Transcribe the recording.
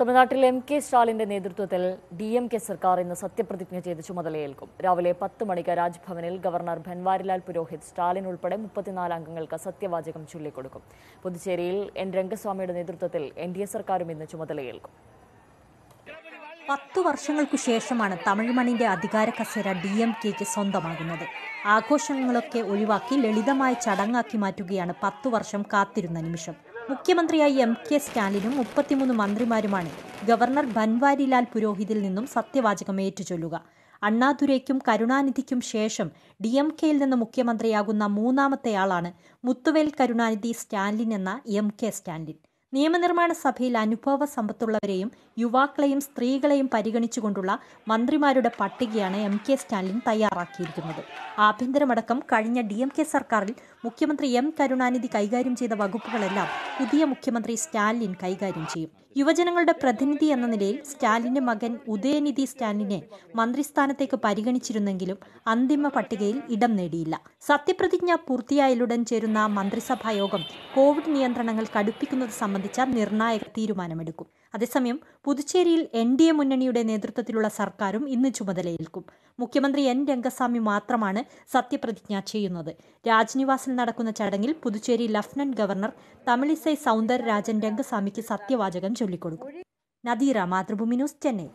തമിഴ്നാട്ടിൽ M K സ്റ്റാലിന്റെ നേതൃത്വത്തിൽ ഡി എം കെ സർക്കാർ ഇന്ന് സത്യപ്രതിജ്ഞ ചെയ്ത് ചുമതലയേൽക്കും രാവിലെ പത്ത് മണിക്ക് രാജ്ഭവനിൽ ഗവർണർ ഭൻവാരിലാൽ പുരോഹിത് സ്റ്റാലിൻ ഉൾപ്പെടെ മുപ്പത്തിനാല് അംഗങ്ങൾക്ക് സത്യവാചകം ചൊല്ലിക്കൊടുക്കും പുതുച്ചേരിയിൽ എൻ രംഗസ്വാമിയുടെ നേതൃത്വത്തിൽ എൻ ഡി എ സർക്കാരും ഇന്ന് ചുമതലയേൽക്കും പത്തു വർഷങ്ങൾക്കു ശേഷമാണ് തമിഴ്മണിന്റെ അധികാര കസേര ഡി എം കെക്ക് സ്വന്തമാകുന്നത് ആഘോഷങ്ങളൊക്കെ ഒഴിവാക്കി ലളിതമായ ചടങ്ങാക്കി മാറ്റുകയാണ് പത്തു വർഷം കാത്തിരുന്ന നിമിഷം മുഖ്യമന്ത്രിയായി എം കെ സ്റ്റാലിനും മുപ്പത്തിമൂന്ന് മന്ത്രിമാരുമാണ് ഗവർണർ ബൻവാരിലാൽ പുരോഹിതിൽ നിന്നും സത്യവാചകം ഏറ്റുചൊല്ലുക അണ്ണാദുരയ്ക്കും കരുണാനിധിക്കും ശേഷം ഡി എം കെയിൽ നിന്ന് മുഖ്യമന്ത്രിയാകുന്ന മൂന്നാമത്തെയാളാണ് മുത്തുവേൽ കരുണാനിധി സ്റ്റാലിൻ എന്ന എം കെ സ്റ്റാലിൻ നിയമനിർമ്മാണ സഭയിൽ അനുഭവ സമ്പത്തുള്ളവരെയും യുവാക്കളെയും സ്ത്രീകളെയും പരിഗണിച്ചുകൊണ്ടുള്ള മന്ത്രിമാരുടെ പട്ടികയാണ് എം കെ സ്റ്റാലിൻ തയ്യാറാക്കിയിരിക്കുന്നത് ആഭ്യന്തരമടക്കം കഴിഞ്ഞ ഡി എം കെ സർക്കാരിൽ മുഖ്യമന്ത്രി എം കരുണാനിധി കൈകാര്യം ചെയ്ത വകുപ്പുകളെല്ലാം പുതിയ മുഖ്യമന്ത്രി സ്റ്റാലിൻ കൈകാര്യം ചെയ്യും യുവജനങ്ങളുടെ പ്രതിനിധി എന്ന നിലയിൽ സ്റ്റാലിന്റെ മകൻ ഉദയനിധി സ്റ്റാലിനെ മന്ത്രിസ്ഥാനത്തേക്ക് പരിഗണിച്ചിരുന്നെങ്കിലും അന്തിമ പട്ടികയിൽ ഇടം നേടിയില്ല സത്യപ്രതിജ്ഞ പൂർത്തിയായാലുടൻ ചേരുന്ന മന്ത്രിസഭാ യോഗം കോവിഡ് നിയന്ത്രണങ്ങൾ കടുപ്പിക്കുന്നത് സംബന്ധിച്ച് സംബന്ധിച്ച നിർണായക തീരുമാനമെടുക്കും അതേസമയം പുതുച്ചേരിയിൽ എൻ ഡി എ മുന്നണിയുടെ നേതൃത്വത്തിലുള്ള സർക്കാരും ഇന്ന് ചുമതലയേൽക്കും മുഖ്യമന്ത്രി എൻ രംഗസ്വാമി മാത്രമാണ് സത്യപ്രതിജ്ഞ ചെയ്യുന്നത് രാജ്നിവാസിൽ നടക്കുന്ന ചടങ്ങിൽ പുതുച്ചേരി ലഫ്റ്റനന്റ് ഗവർണർ തമിളിസൈ സൗന്ദരരാജൻ രംഗസ്വാമിക്ക് സത്യവാചകം ചൊല്ലിക്കൊടുക്കും നദീറ മാതൃഭൂമി ന്യൂസ് ചെന്നൈ